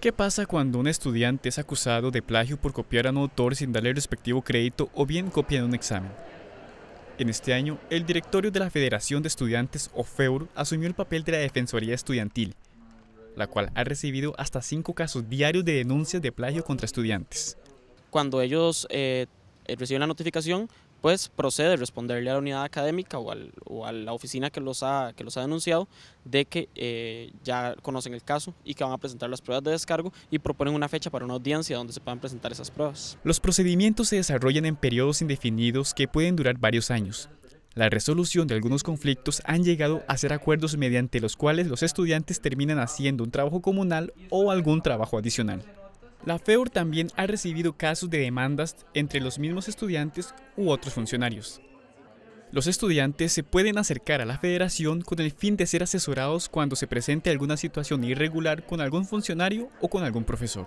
¿Qué pasa cuando un estudiante es acusado de plagio por copiar a un autor sin darle el respectivo crédito o bien copia de un examen? En este año, el directorio de la Federación de Estudiantes o OFEUR asumió el papel de la Defensoría Estudiantil, la cual ha recibido hasta cinco casos diarios de denuncias de plagio contra estudiantes. Cuando ellos eh, reciben la notificación, pues procede responderle a la unidad académica o, a la oficina que los ha, denunciado de que eh, ya conocen el caso y que van a presentar las pruebas de descargo y proponen una fecha para una audiencia donde se puedan presentar esas pruebas. Los procedimientos se desarrollan en periodos indefinidos que pueden durar varios años. La resolución de algunos conflictos han llegado a ser acuerdos mediante los cuales los estudiantes terminan haciendo un trabajo comunal o algún trabajo adicional. La FEUR también ha recibido casos de demandas entre los mismos estudiantes u otros funcionarios. Los estudiantes se pueden acercar a la federación con el fin de ser asesorados cuando se presente alguna situación irregular con algún funcionario o con algún profesor.